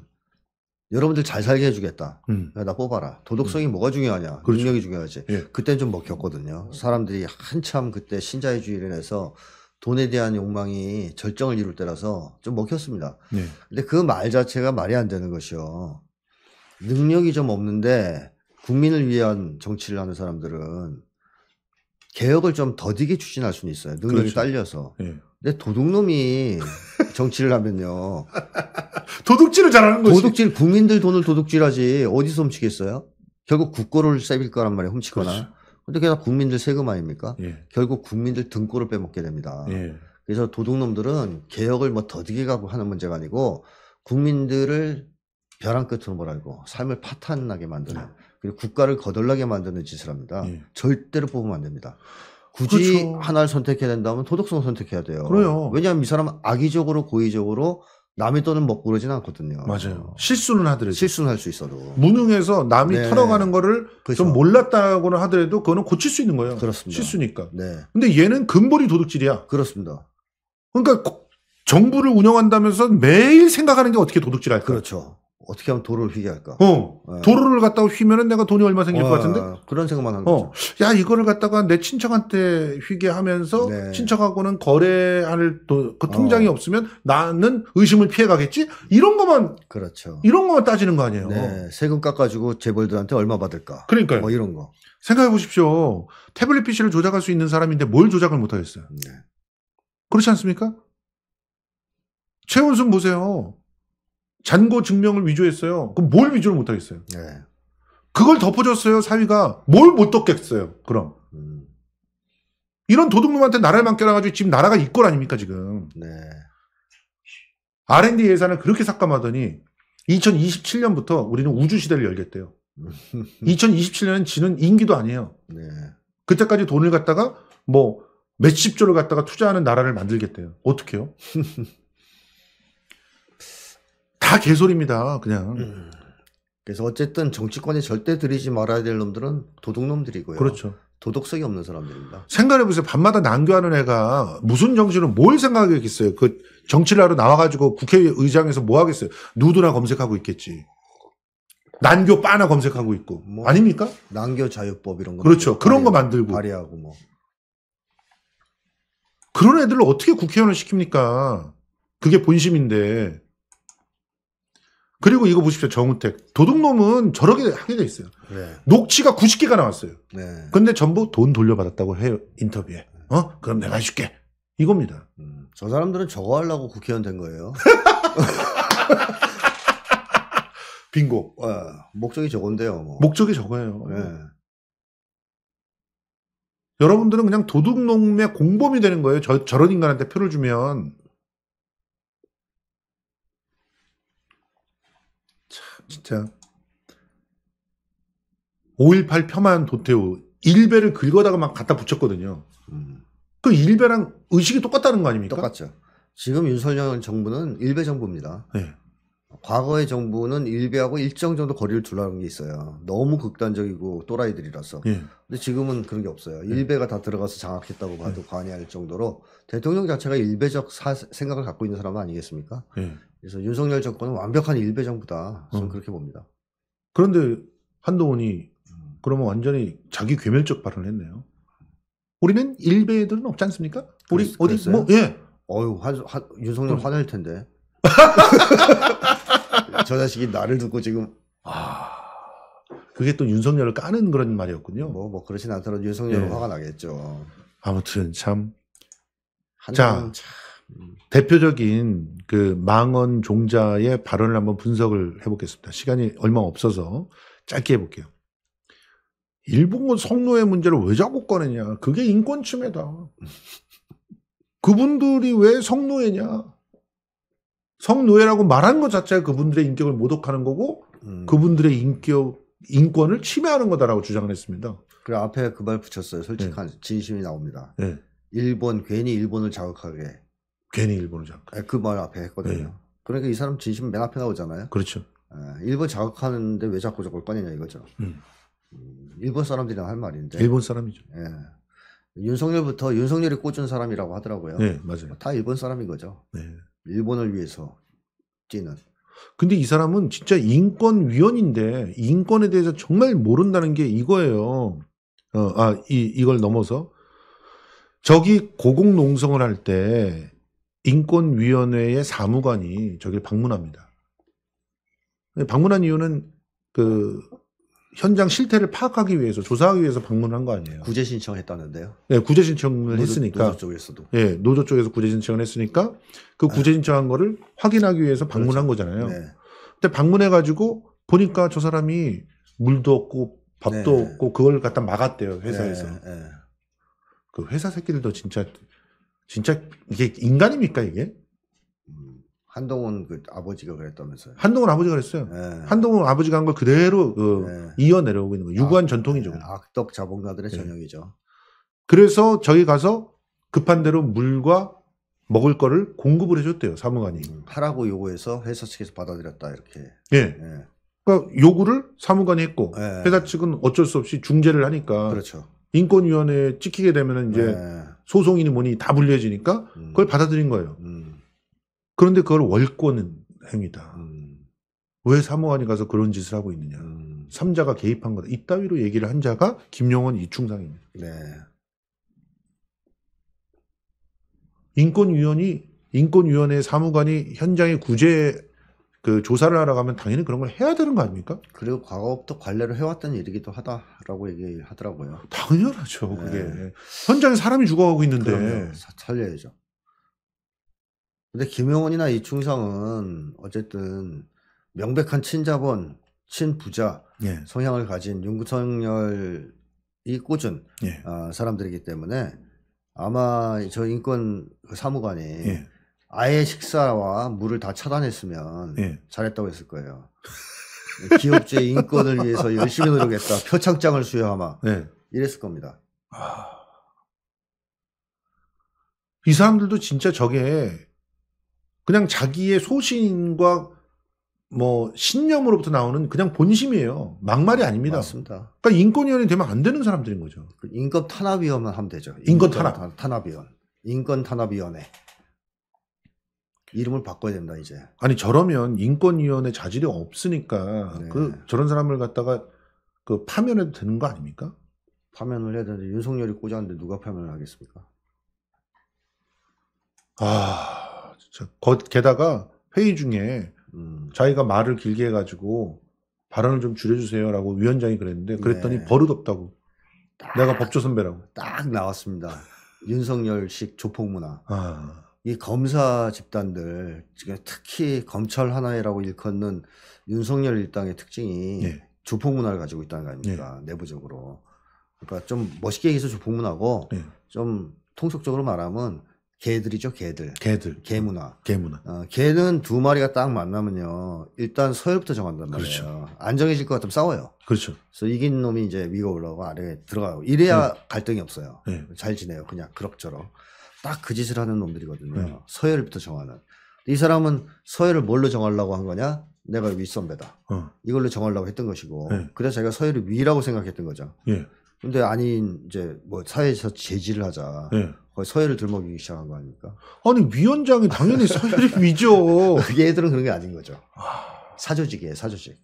여러분들 잘 살게 해주겠다. 음. 나 뽑아라. 도덕성이 음. 뭐가 중요하냐. 그렇죠. 능력이 중요하지. 예. 그때는 좀 먹혔거든요. 사람들이 한참 그때 신자유주의를 해서 돈에 대한 욕망이 절정을 이룰 때라서 좀 먹혔습니다. 네. 근데 그 말 자체가 말이 안 되는 것이요. 능력이 좀 없는데 국민을 위한 정치를 하는 사람들은 개혁을 좀 더디게 추진할 수는 있어요. 능력이 그렇죠. 딸려서. 네. 근데 도둑놈이 정치를 하면요. 도둑질을 잘하는 거지. 도둑질 국민들 돈을 도둑질하지 어디서 훔치겠어요? 결국 국고를 세빌 거란 말이에요. 훔치거나. 그렇죠. 근데 게다 국민들 세금 아닙니까? 예. 결국 국민들 등골을 빼먹게 됩니다. 예. 그래서 도둑놈들은 개혁을 뭐 더디게 가고 하는 문제가 아니고 국민들을 벼랑 끝으로 몰아고 삶을 파탄나게 만드는 네. 그리고 국가를 거덜나게 만드는 짓을 합니다. 예. 절대로 뽑으면 안 됩니다. 굳이 그렇죠. 하나를 선택해야 된다면 도덕성을 선택해야 돼요. 그래요. 왜냐하면 이 사람은 악의적으로 고의적으로 남이 돈은 먹고 그러진 않거든요. 맞아요. 실수는 하더라도. 실수는 할 수 있어도. 무능해서 남이 네. 털어가는 거를 그렇죠. 좀 몰랐다고는 하더라도 그거는 고칠 수 있는 거예요. 그렇습니다. 실수니까. 네. 근데 얘는 근본이 도둑질이야. 그렇습니다. 그러니까 정부를 운영한다면서 매일 생각하는 게 어떻게 도둑질할까? 그렇죠. 어떻게 하면 도로를 휘게 할까? 어. 네. 도로를 갖다가 휘면은 내가 돈이 얼마 생길 와, 것 어, 같은데? 그런 생각만 하는 어. 거죠. 야, 이거를 갖다가 내 친척한테 휘게 하면서 네. 친척하고는 거래할 도, 그 어. 통장이 어. 없으면 나는 의심을 피해 가겠지? 이런 것만. 그렇죠. 이런 것만 따지는 거 아니에요? 네. 세금 깎아주고 재벌들한테 얼마 받을까? 그러니까요. 뭐 이런 거. 생각해 보십시오. 태블릿 PC를 조작할 수 있는 사람인데 뭘 조작을 못 하겠어요? 네. 그렇지 않습니까? 최원순 보세요. 잔고 증명을 위조했어요. 그럼 뭘 위조를 못하겠어요? 네. 그걸 덮어줬어요, 사위가. 뭘 못 덮겠어요, 그럼. 음. 이런 도둑놈한테 나라를 맡겨놔가지고 지금 나라가 이꼴 아닙니까, 지금. 네. R&D 예산을 그렇게 삭감하더니 2027년부터 우리는 우주시대를 열겠대요. 2027년은 지는 인기도 아니에요. 네. 그때까지 돈을 갖다가 뭐 몇십 조를 갖다가 투자하는 나라를 만들겠대요. 어떻게요? 다 개소리입니다. 그냥. 음. 그래서 어쨌든 정치권에 절대 들이지 말아야 될 놈들은 도둑놈들이고요. 그렇죠. 도덕성이 없는 사람들입니다. 생각해보세요. 밤마다 난교하는 애가 무슨 정신으뭘 생각하겠어요. 그 정치를 하러 나와가지고 국회의장에서 뭐 하겠어요. 누드나 검색하고 있겠지. 난교 빠나 검색하고 있고. 뭐, 아닙니까? 난교 자유법 이런 거. 그렇죠. 발의, 뭐 그런 거 만들고. 발의하고 뭐. 그런 애들을 어떻게 국회의원을 시킵니까? 그게 본심인데. 그리고 이거 보십시오. 정우택. 도둑놈은 저렇게 하게 돼 있어요. 네. 녹취가 90개가 나왔어요. 네. 근데 전부 돈 돌려받았다고 해요. 인터뷰에. 어? 그럼 내가 해줄게. 이겁니다. 음, 저 사람들은 저거 하려고 국회의원 된 거예요. 빙고. 네, 목적이 저건데요. 뭐. 목적이 저거예요. 네. 여러분들은 그냥 도둑놈의 공범이 되는 거예요. 저, 저런 인간한테 표를 주면. 진짜 5.18 폄한 하 도태우 일배를 긁어다가 막 갖다 붙였거든요. 음. 그 일배랑 의식이 똑같다는 거 아닙니까? 똑같죠. 지금 윤석열 정부는 일배 정부입니다. 네. 과거의 정부는 일배하고 일정 정도 거리를 둘라는 게 있어요. 너무 극단적이고 또라이들이라서. 예. 근데 지금은 그런 게 없어요. 예. 일배가 다 들어가서 장악했다고 봐도 예. 과언이 아닐 정도로 대통령 자체가 일배적 사, 생각을 갖고 있는 사람 은 아니겠습니까? 예. 그래서 윤석열 정권은 완벽한 일베 정부다. 저는 어. 그렇게 봅니다. 그런데 한동훈이 그러면 완전히 자기 괴멸적 발언을 했네요. 우리는 일베 들은 없지 않습니까? 우리 그랬, 어디 그뭐 예. 어유 윤석열 어. 화낼 텐데. 저 자식이 나를 듣고 지금 아 그게 또 윤석열을 까는 그런 말이었군요. 뭐뭐 뭐 그렇진 않더라도 윤석열은 예. 화가 나겠죠. 아무튼 참. 자, 참 대표적인 그 망언 종자의 발언을 한번 분석을 해보겠습니다. 시간이 얼마 없어서 짧게 해볼게요. 일본은 성노예 문제를 왜 자꾸 꺼내냐. 그게 인권 침해다. 그분들이 왜 성노예냐. 성노예라고 말하는 것 자체가 그분들의 인격을 모독하는 거고 음. 그분들의 인격, 인권을 침해하는 거다라고 주장을 했습니다. 그 앞에 그 말 붙였어요. 솔직한 네. 진심이 나옵니다. 네. 일본 괜히 일본을 자극하게 괜히 일본을 자극. 네, 그말 앞에 했거든요. 네. 그러니까 이 사람 진심 맨 앞에 나오잖아요. 그렇죠. 예, 일본 자극하는데 왜 자꾸 저걸 꺼내냐 이거죠. 음. 음 일본 사람들이랑 할 말인데. 일본 사람이죠. 예. 윤석열부터 윤석열이 꽂은 사람이라고 하더라고요. 네, 맞아요. 뭐 다 일본 사람인 거죠. 네. 일본을 위해서 뛰는. 근데 이 사람은 진짜 인권위원인데 인권에 대해서 정말 모른다는 게 이거예요. 어, 아, 이, 이걸 넘어서 저기 고공농성을 할때 인권위원회의 사무관이 저길 방문합니다. 방문한 이유는 그 현장 실태를 파악하기 위해서 조사하기 위해서 방문한 거 아니에요? 구제 신청했다는데요? 네, 구제 신청을 노조, 했으니까 노조 쪽에서도 예, 네, 노조 쪽에서 구제 신청을 했으니까 그 네. 구제 신청한 거를 확인하기 위해서 방문한 그렇죠. 거잖아요. 네. 근데 방문해 가지고 보니까 저 사람이 물도 없고 밥도 네. 없고 그걸 갖다 막았대요 회사에서. 네, 네. 그 회사 새끼들도 진짜 진짜 이게 인간입니까 이게? 음, 한동훈 그 아버지가 그랬다면서요. 한동훈 아버지가 그랬어요. 네. 한동훈 아버지가 한 걸 그대로 그 네. 이어 내려오고 있는 거예요. 유구한 아, 전통이죠. 네. 악덕 자본가들의 네. 전형이죠. 그래서 저기 가서 급한 대로 물과 먹을 거를 공급을 해줬대요 사무관이. 음, 하라고 요구해서 회사 측에서 받아들였다 이렇게. 예. 네. 그러니까 요구를 사무관이 했고 네. 회사 측은 어쩔 수 없이 중재를 하니까. 그렇죠. 인권위원회에 찍히게 되면 이제 소송이니 뭐니 다 불려지니까 음. 그걸 받아들인 거예요. 음. 그런데 그걸 월권 행위다. 음. 왜 사모관이 가서 그런 짓을 하고 있느냐. 삼자가 개입한 거다. 이따위로 얘기를 한 자가 김용원 이충상입니다. 네. 인권위원이 인권위원회 사무관이 현장에 구제 그 조사를 하러 가면 당연히 그런 걸 해야 되는 거 아닙니까? 그리고 과거부터 관례를 해왔던 일이기도 하다라고 얘기하더라고요. 당연하죠, 그게. 네. 현장에 사람이 죽어가고 있는데. 그럼요. 살려야죠. 근데 김용원이나 이충성은 어쨌든 명백한 친자본, 친부자 예. 성향을 가진 윤구성열이 꽂은 예. 어, 사람들이기 때문에 아마 저 인권 그 사무관이 예. 아예 식사와 물을 다 차단했으면 예. 잘했다고 했을 거예요. 기업주의 인권을 위해서 열심히 노력했다. 표창장을 수여하마. 예. 이랬을 겁니다. 아. 이 사람들도 진짜 저게 그냥 자기의 소신과 뭐 신념으로부터 나오는 그냥 본심이에요. 막말이 아닙니다. 맞습니다. 그러니까 인권위원이 되면 안 되는 사람들인 거죠. 그 인권 탄압위원만 하면 되죠. 인권, 인권 탄압. 탄압위원. 인권 탄압위원회. 이름을 바꿔야 된다 이제. 아니 저러면 인권위원회 자질이 없으니까 네. 그 저런 사람을 갖다가 그 파면해도 되는 거 아닙니까? 파면을 해야 되는데 윤석열이 꽂았는데 누가 파면을 하겠습니까? 아 진짜 거, 게다가 회의 중에 음. 자기가 말을 길게 해가지고 발언을 좀 줄여주세요라고 위원장이 그랬는데 네. 그랬더니 네. 버릇없다고 내가 법조 선배라고 딱 나왔습니다 윤석열식 조폭 문화. 아. 이 검사 집단들 특히 검찰 하나회라고 일컫는 윤석열 일당의 특징이 네. 예. 조폭 문화를 가지고 있다는 거 아닙니까 네. 내부적으로 그러니까 좀 멋있게 얘기해서 조폭 문화고 네. 좀 통속적으로 말하면 개들이죠 개들 개들 개 문화 개 문화 어, 개는 두 마리가 딱 만나면요 일단 서열부터 정한단 말이에요 그렇죠. 안정해질 것 같으면 싸워요 그렇죠 그래서 이긴 놈이 이제 위가 올라가고 아래에 들어가고 이래야 갈등이 없어요 잘 지내요 그냥 그럭저럭 딱그 짓을 하는 놈들이거든요. 네. 서열부터 정하는. 이 사람은 서열을 뭘로 정하려고 한 거냐? 내가 윗선배다. 어. 이걸로 정하려고 했던 것이고. 네. 그래서 자기가 서열이 위라고 생각했던 거죠. 예. 근데 아닌 이제 뭐 사회에서 제지를 하자. 예. 거의 서열을 들먹이기 시작한 거 아닙니까? 아니 위원장이 당연히 서열이 위죠. 얘들은 그런 게 아닌 거죠. 아. 사조직이에요, 사조직.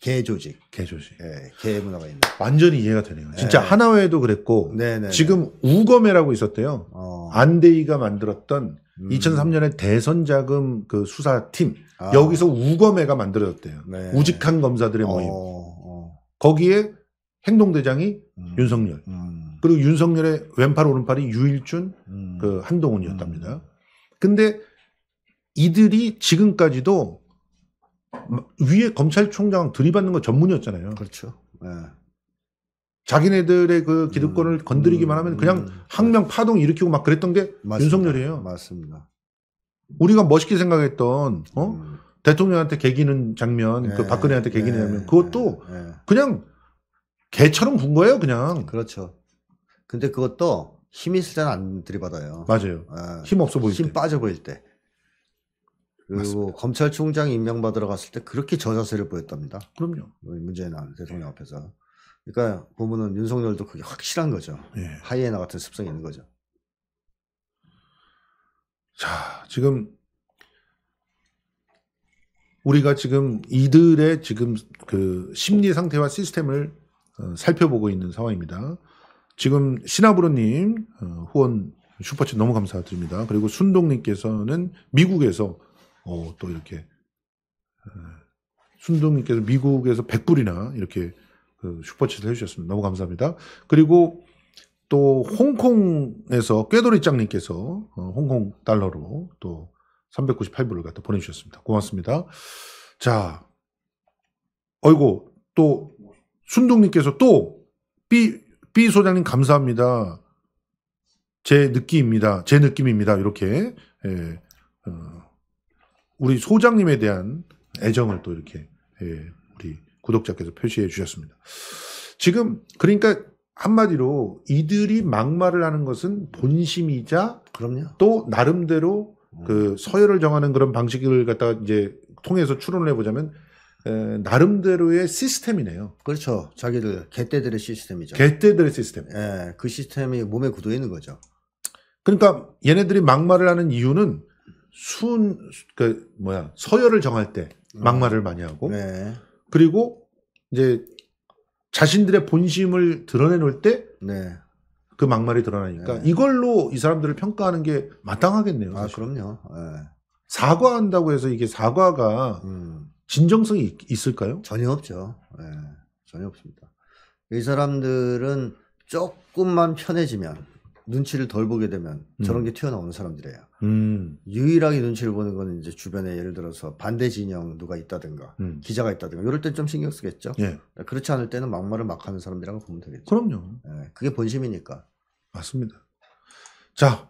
개 조직. 개 조직. 예, 개 문화가 있는. 완전히 이해가 되네요. 예. 진짜 네. 하나회도 그랬고 네네네. 지금 우검매라고 있었대요. 어. 안대희가 만들었던 음. 2003년에 대선 자금 그 수사팀 아. 여기서 우검매가 만들어졌대요. 네. 우직한 검사들의 어, 모임. 어, 어. 거기에 행동대장이 음. 윤석열. 음. 그리고 윤석열의 왼팔 오른팔이 유일준 음. 그 한동훈이었답니다. 음. 근데 이들이 지금까지도 위에 검찰총장 들이받는 거 전문이었잖아요. 그렇죠. 네. 자기네들의 그 기득권을 음, 건드리기만 하면 그냥 음, 음, 항명 파동 일으키고 막 그랬던 게 맞습니다. 윤석열이에요. 맞습니다. 우리가 멋있게 생각했던 어? 음. 대통령한테 개기는 장면, 네, 그 예, 박근혜한테 개기는 예, 장면, 그것도 네, 그냥 개처럼 군 거예요, 그냥. 그렇죠. 근데 그것도 힘 있을 때는 안 들이받아요. 맞아요. 아, 힘 없어 보일 힘 때. 힘 빠져 보일 때. 그리고 맞습니다. 검찰총장 임명받으러 갔을 때 그렇게 저자세를 보였답니다. 그럼요. 뭐 문재인 대통령 예. 앞에서. 그러니까 보면은 윤석열도 그게 확실한 거죠. 예. 하이에나 같은 습성이 있는 거죠. 자, 지금 우리가 지금 이들의 지금 그 심리 상태와 시스템을 어, 살펴보고 있는 상황입니다. 지금 신하브로님 어, 후원 슈퍼챗 너무 감사드립니다. 그리고 순동님께서는 미국에서 어, 또 이렇게 순둥님께서 미국에서 100불이나 이렇게 그 슈퍼챗을 해주셨습니다. 너무 감사합니다. 그리고 또 홍콩에서 꾀돌이짱님께서 어, 홍콩 달러로 또 398불을 갖다 보내주셨습니다. 고맙습니다. 자, 어이고 또 순둥님께서 또 삐, B 소장님 감사합니다. 제 느낌입니다. 제 느낌입니다. 이렇게 예, 어, 우리 소장님에 대한 애정을 또 이렇게 예, 우리 구독자께서 표시해 주셨습니다. 지금 그러니까 한마디로 이들이 막말을 하는 것은 본심이자 그럼요. 또 나름대로 음. 그 서열을 정하는 그런 방식을 갖다 이제 통해서 추론을 해보자면 에, 나름대로의 시스템이네요. 그렇죠. 자기들 개떼들의 시스템이죠. 개떼들의 시스템. 예, 그 시스템이 몸에 굳어 있는 거죠. 그러니까 얘네들이 막말을 하는 이유는 순, 그, 뭐야, 서열을 정할 때 음. 막말을 많이 하고, 네. 그리고 이제 자신들의 본심을 드러내 놓을 때, 네. 그 막말이 드러나니까 네. 이걸로 이 사람들을 평가하는 게 마땅하겠네요. 아, 사실. 아, 그럼요. 네. 사과한다고 해서 이게 사과가 음. 진정성이 있, 을까요 전혀 없죠. 네, 전혀 없습니다. 이 사람들은 조금만 편해지면 눈치를 덜 보게 되면 음. 저런 게 튀어나오는 사람들이에요. 음. 유일하게 눈치를 보는 거는 이제 주변에 예를 들어서 반대 진영 누가 있다든가 음. 기자가 있다든가 이럴 땐 좀 신경 쓰겠죠. 예. 그렇지 않을 때는 막말을 막 하는 사람이라고 보면 되겠죠. 그럼요. 예, 그게 본심이니까. 맞습니다. 자.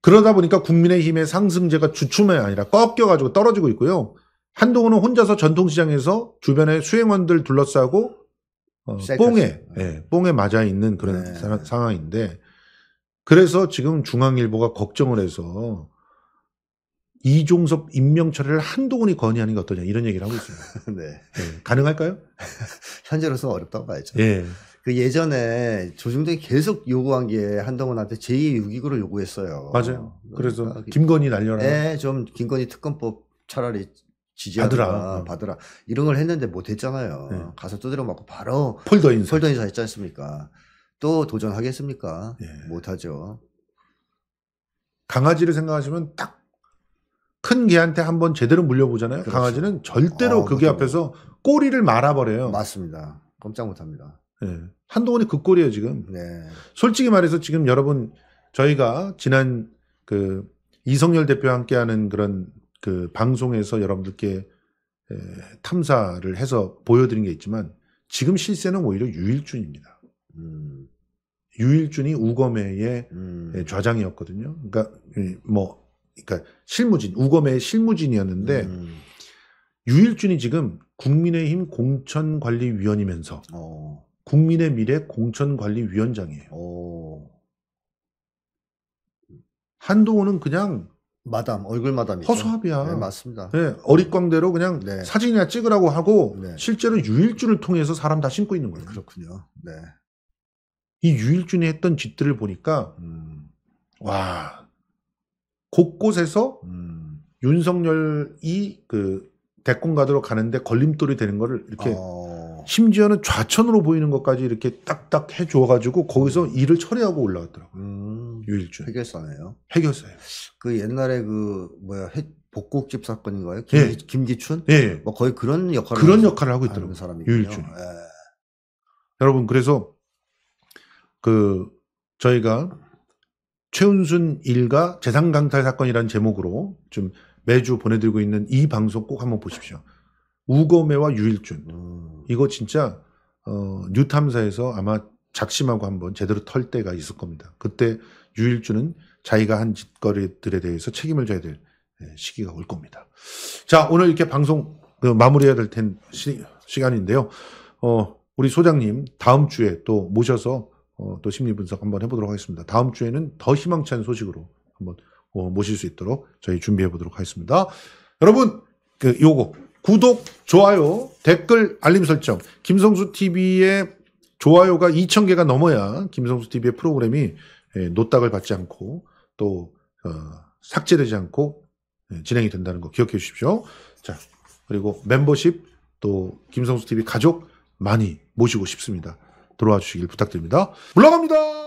그러다 보니까 국민의힘의 상승세가 주춤이 아니라 꺾여가지고 떨어지고 있고요. 한동훈은 혼자서 전통시장에서 주변에 수행원들 둘러싸고 어, 뽕에 네. 네, 뽕에 맞아 있는 그런 네. 사, 상황인데 그래서 지금 중앙일보가 걱정을 해서 이종섭 임명 철회를 한동훈이 건의하는 게 어떠냐 이런 얘기를 하고 있어요. 네. 네. 가능할까요? 현재로서는 어렵다고 봐야죠. 예. 그 예전에 조중동이 계속 요구한 게 한동훈한테 제2의 유기구를 요구했어요. 맞아요. 그러니까 그래서 그러니까 김건희 날려라. 네, 좀 김건희 특검법 차라리 지지하라 받으라. 아, 음. 받으라. 이런 걸 했는데 못했잖아요. 네. 가서 두드려 맞고 바로 폴더 인사. 폴더 인사 했지 않습니까? 또 도전하겠습니까? 예. 못하죠. 강아지를 생각하시면 딱 큰 개한테 한번 제대로 물려보잖아요. 그렇죠. 강아지는 절대로 아, 그게 그렇죠. 앞에서 꼬리를 말아버려요. 맞습니다. 꼼짝 못합니다. 예. 한동훈이 그꼬리예요 지금. 네. 솔직히 말해서 지금 여러분 저희가 지난 그 이성열 대표와 함께하는 그런 그 방송에서 여러분들께 에, 예, 탐사를 해서 보여드린 게 있지만 지금 실세는 오히려 유일준입니다. 음. 유일준이 우검회의 음. 예, 좌장이었거든요. 그러니까 예, 뭐 그러니까 실무진 우검회의 실무진이었는데 음. 유일준이 지금 국민의힘 공천관리위원이면서 어. 국민의 미래 공천관리위원장이에요. 어. 한동훈은 그냥 마담 얼굴 마담이 허수아비야. 네, 맞습니다. 네, 어릿광대로 그냥 네. 사진이나 찍으라고 하고 네. 실제로 유일준을 통해서 사람 다 신고 있는 거예요. 그렇군요. 네. 이 유일준이 했던 짓들을 보니까 음, 와 곳곳에서 음. 윤석열이 그 대권 가도로 가는데 걸림돌이 되는 거를 이렇게 어. 심지어는 좌천으로 보이는 것까지 이렇게 딱딱 해줘가지고 거기서 음. 일을 처리하고 올라왔더라고요. 음. 유일준 해결사네요. 해결사예요. 그 옛날에 그 뭐야 해, 복국집 사건인가요? 김, 예. 김기춘? 예. 뭐 거의 그런 역할을 그런 역할을 하고 있더라고요. 유일준. 예. 여러분 그래서 그 저희가 최운순 일가 재산 강탈 사건이라는 제목으로 좀 매주 보내드리고 있는 이 방송 꼭 한번 보십시오. 우거매와 유일준 음. 이거 진짜 어, 뉴탐사에서 아마 작심하고 한번 제대로 털 때가 있을 겁니다. 그때 유일준은 자기가 한 짓거리들에 대해서 책임을 져야 될 예, 시기가 올 겁니다. 자 오늘 이렇게 방송 그 마무리해야 될 텐 시, 간인데요 어, 우리 소장님 다음 주에 또 모셔서 어, 또 심리 분석 한번 해보도록 하겠습니다. 다음 주에는 더 희망찬 소식으로 한번 어, 모실 수 있도록 저희 준비해 보도록 하겠습니다. 여러분, 그 요거 구독, 좋아요, 댓글, 알림 설정. 김성수 TV의 좋아요가 2,000개가 넘어야 김성수 TV의 프로그램이 예, 노딱을 받지 않고 또 어, 삭제되지 않고 예, 진행이 된다는 거 기억해 주십시오. 자, 그리고 멤버십 또 김성수 TV 가족 많이 모시고 싶습니다. 들어와 주시길 부탁드립니다. 물러갑니다.